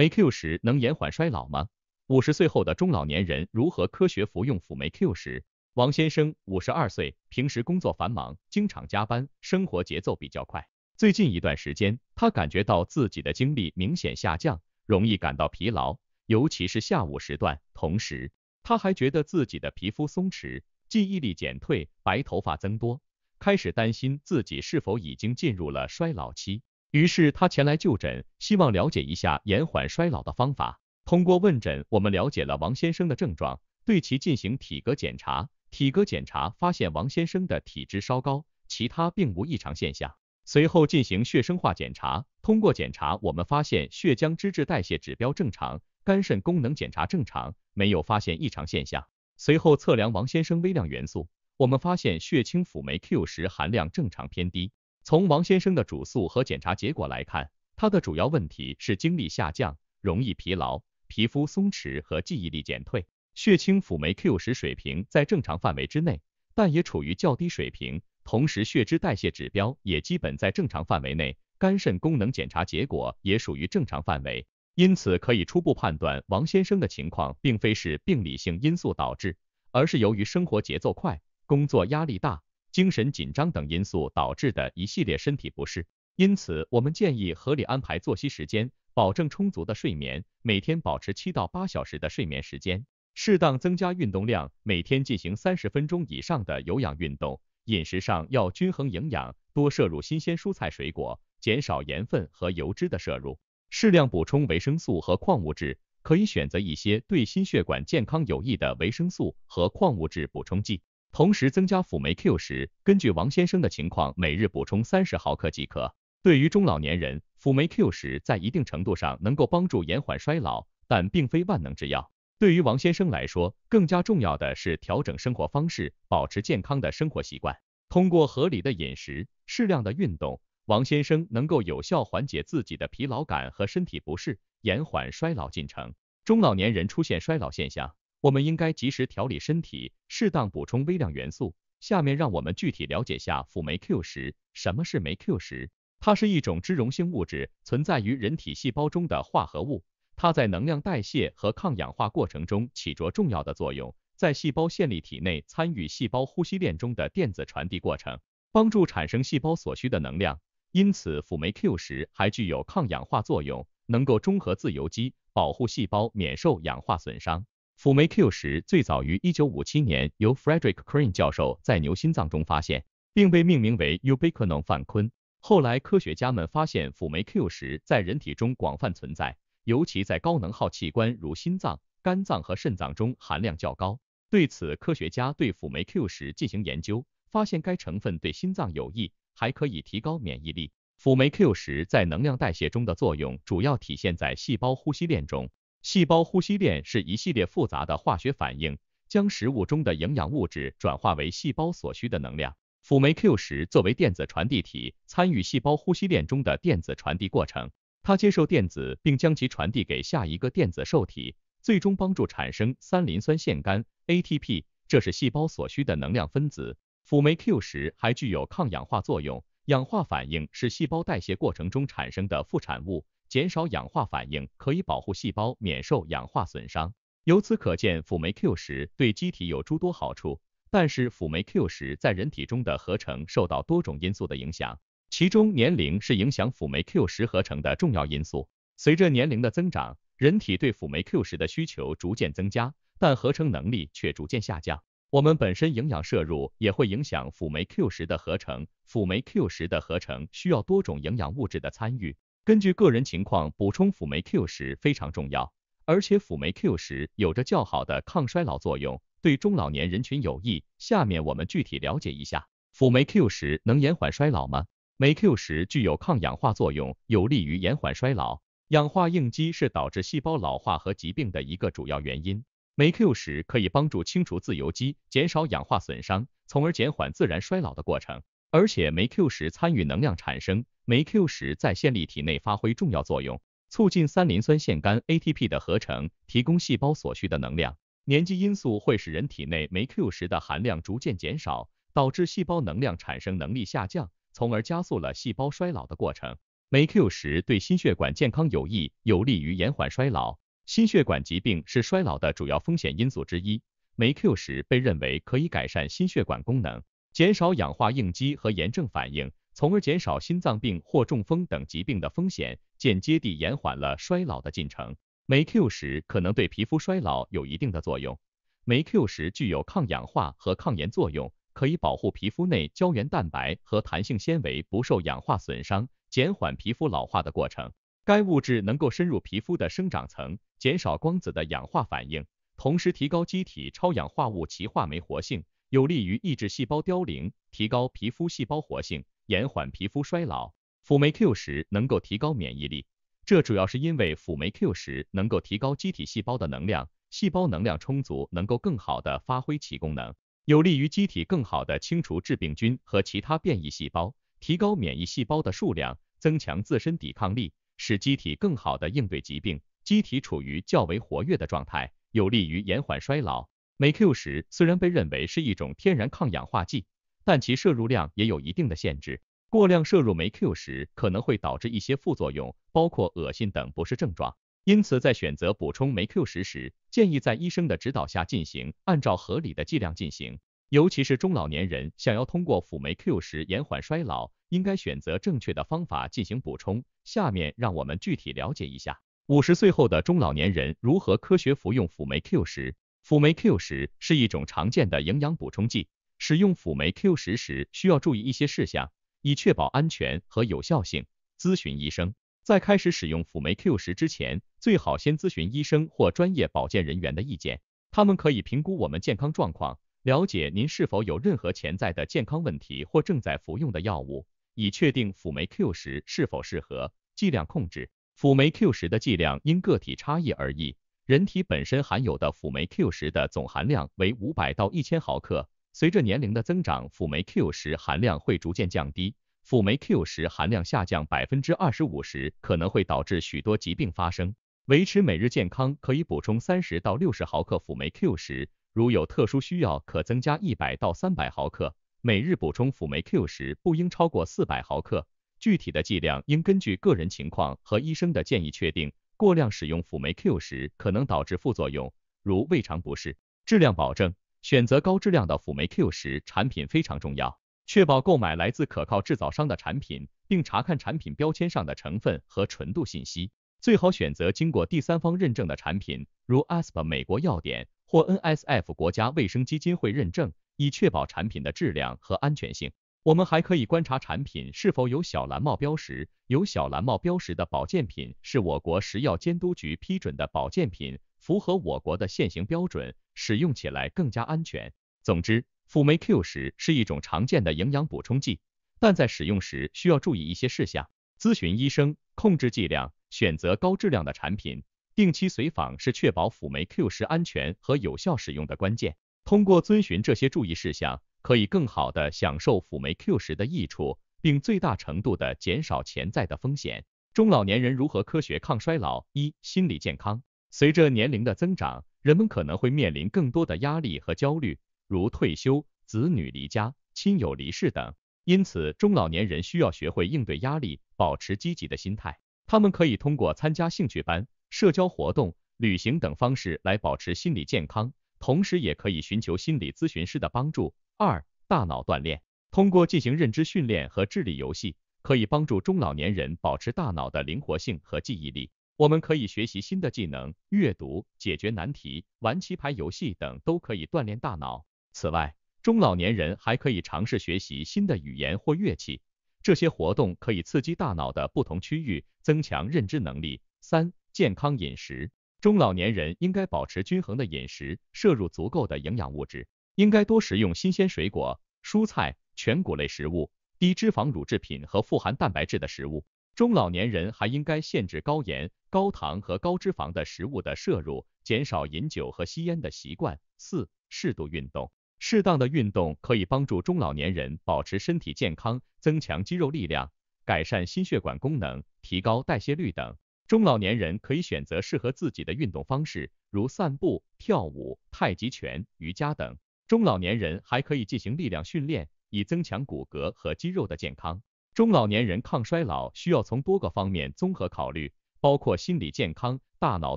辅酶 q 十能延缓衰老吗？五十岁后的中老年人如何科学服用辅酶 q 十？王先生，五十二岁，平时工作繁忙，经常加班，生活节奏比较快。最近一段时间，他感觉到自己的精力明显下降，容易感到疲劳，尤其是下午时段。同时，他还觉得自己的皮肤松弛，记忆力减退，白头发增多，开始担心自己是否已经进入了衰老期。于是他前来就诊，希望了解一下延缓衰老的方法。通过问诊，我们了解了王先生的症状，对其进行体格检查。体格检查发现王先生的体质稍高，其他并无异常现象。随后进行血生化检查，通过检查我们发现血浆脂质代谢指标正常，肝肾功能检查正常，没有发现异常现象。随后测量王先生微量元素，我们发现血清辅酶 Q 十含量正常偏低。从王先生的主诉和检查结果来看，他的主要问题是精力下降、容易疲劳、皮肤松弛和记忆力减退。血清辅酶 Q10 水平在正常范围之内，但也处于较低水平。同时，血脂代谢指标也基本在正常范围内，肝肾功能检查结果也属于正常范围。因此，可以初步判断王先生的情况并非是病理性因素导致，而是由于生活节奏快、工作压力大。精神紧张等因素导致的一系列身体不适，因此我们建议合理安排作息时间，保证充足的睡眠，每天保持七到八小时的睡眠时间；适当增加运动量，每天进行三十分钟以上的有氧运动；饮食上要均衡营养，多摄入新鲜蔬菜水果，减少盐分和油脂的摄入；适量补充维生素和矿物质，可以选择一些对心血管健康有益的维生素和矿物质补充剂。同时增加辅酶 Q 十，根据王先生的情况，每日补充三十毫克即可。对于中老年人，辅酶 Q 十在一定程度上能够帮助延缓衰老，但并非万能之药。对于王先生来说，更加重要的是调整生活方式，保持健康的生活习惯。通过合理的饮食、适量的运动，王先生能够有效缓解自己的疲劳感和身体不适，延缓衰老进程。中老年人出现衰老现象。我们应该及时调理身体，适当补充微量元素。下面让我们具体了解下辅酶 Q 十。什么是酶 Q 十？它是一种脂溶性物质，存在于人体细胞中的化合物。它在能量代谢和抗氧化过程中起着重要的作用，在细胞线粒体内参与细胞呼吸链中的电子传递过程，帮助产生细胞所需的能量。因此，辅酶 Q 十还具有抗氧化作用，能够中和自由基，保护细胞免受氧化损伤。辅酶 Q 十最早于1957年由 Frederick Crane 教授在牛心脏中发现，并被命名为 ubiquinone 范昆。后来科学家们发现辅酶 Q 十在人体中广泛存在，尤其在高能耗器官如心脏、肝脏和肾脏中含量较高。对此，科学家对辅酶 Q 十进行研究，发现该成分对心脏有益，还可以提高免疫力。辅酶 Q 十在能量代谢中的作用主要体现在细胞呼吸链中。细胞呼吸链是一系列复杂的化学反应，将食物中的营养物质转化为细胞所需的能量。辅酶 Q 十作为电子传递体，参与细胞呼吸链中的电子传递过程。它接受电子，并将其传递给下一个电子受体，最终帮助产生三磷酸腺苷 （ATP），这是细胞所需的能量分子。辅酶 Q 十还具有抗氧化作用。氧化反应是细胞代谢过程中产生的副产物。减少氧化反应可以保护细胞免受氧化损伤。由此可见，辅酶 Q10 对机体有诸多好处。但是，辅酶 Q10 在人体中的合成受到多种因素的影响，其中年龄是影响辅酶 Q10 合成的重要因素。随着年龄的增长，人体对辅酶 Q10 的需求逐渐增加，但合成能力却逐渐下降。我们本身营养摄入也会影响辅酶 Q10 的合成。辅酶 Q10 的合成需要多种营养物质的参与。根据个人情况补充辅酶 Q 十非常重要，而且辅酶 Q 十有着较好的抗衰老作用，对中老年人群有益。下面我们具体了解一下，辅酶 Q 十能延缓衰老吗？酶 Q 十具有抗氧化作用，有利于延缓衰老。氧化应激是导致细胞老化和疾病的一个主要原因，酶 Q 十可以帮助清除自由基，减少氧化损伤，从而减缓自然衰老的过程。而且酶 Q 十参与能量产生。酶 Q 十在线粒体内发挥重要作用，促进三磷酸腺苷 ATP 的合成，提供细胞所需的能量。年纪因素会使人体内酶 Q 十的含量逐渐减少，导致细胞能量产生能力下降，从而加速了细胞衰老的过程。酶 Q 十对心血管健康有益，有利于延缓衰老。心血管疾病是衰老的主要风险因素之一，酶 Q 十被认为可以改善心血管功能，减少氧化应激和炎症反应。从而减少心脏病或中风等疾病的风险，间接地延缓了衰老的进程。酶 Q 十可能对皮肤衰老有一定的作用。酶 Q 十具有抗氧化和抗炎作用，可以保护皮肤内胶原蛋白和弹性纤维不受氧化损伤，减缓皮肤老化的过程。该物质能够深入皮肤的生长层，减少光子的氧化反应，同时提高机体超氧化物歧化酶活性，有利于抑制细胞凋零，提高皮肤细胞活性。延缓皮肤衰老，辅酶 Q 十能够提高免疫力，这主要是因为辅酶 Q 十能够提高机体细胞的能量，细胞能量充足，能够更好的发挥其功能，有利于机体更好的清除致病菌和其他变异细胞，提高免疫细胞的数量，增强自身抵抗力，使机体更好的应对疾病。机体处于较为活跃的状态，有利于延缓衰老。酶 Q 十虽然被认为是一种天然抗氧化剂。但其摄入量也有一定的限制，过量摄入酶 Q 时，可能会导致一些副作用，包括恶心等不适症状。因此，在选择补充酶 Q 十时，建议在医生的指导下进行，按照合理的剂量进行。尤其是中老年人想要通过辅酶 Q 十延缓衰老，应该选择正确的方法进行补充。下面让我们具体了解一下，五十岁后的中老年人如何科学服用辅酶 Q 十。辅酶 Q 十是一种常见的营养补充剂。使用辅酶 q 十时需要注意一些事项，以确保安全和有效性。咨询医生在开始使用辅酶 q 十之前，最好先咨询医生或专业保健人员的意见。他们可以评估我们健康状况，了解您是否有任何潜在的健康问题或正在服用的药物，以确定辅酶 q 十是否适合。剂量控制辅酶 q 十的剂量因个体差异而异，人体本身含有的辅酶 q 十的总含量为五百到一千毫克。随着年龄的增长，辅酶 Q 十含量会逐渐降低。辅酶 Q 十含量下降百分之二十五时，可能会导致许多疾病发生。维持每日健康，可以补充三十到六十毫克辅酶 Q 十，如有特殊需要，可增加一百到三百毫克。每日补充辅酶 Q 十不应超过四百毫克。具体的剂量应根据个人情况和医生的建议确定。过量使用辅酶 Q 十可能导致副作用，如胃肠不适。质量保证。选择高质量的辅酶 Q 十产品非常重要，确保购买来自可靠制造商的产品，并查看产品标签上的成分和纯度信息。最好选择经过第三方认证的产品，如 a s p 美国药典或 NSF 国家卫生基金会认证，以确保产品的质量和安全性。我们还可以观察产品是否有小蓝帽标识，有小蓝帽标识的保健品是我国食药监督局批准的保健品，符合我国的现行标准。使用起来更加安全。总之，辅酶 Q 十是一种常见的营养补充剂，但在使用时需要注意一些事项：咨询医生、控制剂量、选择高质量的产品、定期随访是确保辅酶 Q 十安全和有效使用的关键。通过遵循这些注意事项，可以更好地享受辅酶 Q 十的益处，并最大程度的减少潜在的风险。中老年人如何科学抗衰老？一、心理健康。随着年龄的增长，人们可能会面临更多的压力和焦虑，如退休、子女离家、亲友离世等。因此，中老年人需要学会应对压力，保持积极的心态。他们可以通过参加兴趣班、社交活动、旅行等方式来保持心理健康，同时也可以寻求心理咨询师的帮助。二、大脑锻炼，通过进行认知训练和智力游戏，可以帮助中老年人保持大脑的灵活性和记忆力。我们可以学习新的技能、阅读、解决难题、玩棋牌游戏等，都可以锻炼大脑。此外，中老年人还可以尝试学习新的语言或乐器，这些活动可以刺激大脑的不同区域，增强认知能力。三、健康饮食，中老年人应该保持均衡的饮食，摄入足够的营养物质，应该多食用新鲜水果、蔬菜、全谷类食物、低脂肪乳制品和富含蛋白质的食物。中老年人还应该限制高盐、高糖和高脂肪的食物的摄入，减少饮酒和吸烟的习惯。四、适度运动，适当的运动可以帮助中老年人保持身体健康，增强肌肉力量，改善心血管功能，提高代谢率等。中老年人可以选择适合自己的运动方式，如散步、跳舞、太极拳、瑜伽等。中老年人还可以进行力量训练，以增强骨骼和肌肉的健康。中老年人抗衰老需要从多个方面综合考虑，包括心理健康、大脑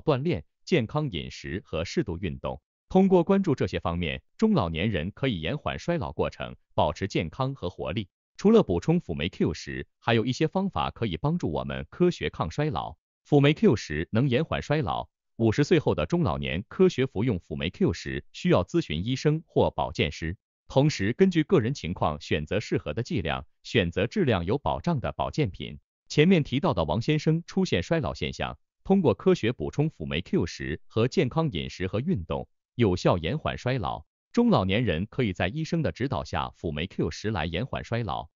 锻炼、健康饮食和适度运动。通过关注这些方面，中老年人可以延缓衰老过程，保持健康和活力。除了补充辅酶 Q10，还有一些方法可以帮助我们科学抗衰老。辅酶 Q10 能延缓衰老，五十岁后的中老年科学服用辅酶 Q10 需要咨询医生或保健师。同时，根据个人情况选择适合的剂量，选择质量有保障的保健品。前面提到的王先生出现衰老现象，通过科学补充辅酶 Q10 和健康饮食和运动，有效延缓衰老。中老年人可以在医生的指导下辅酶 Q10 来延缓衰老。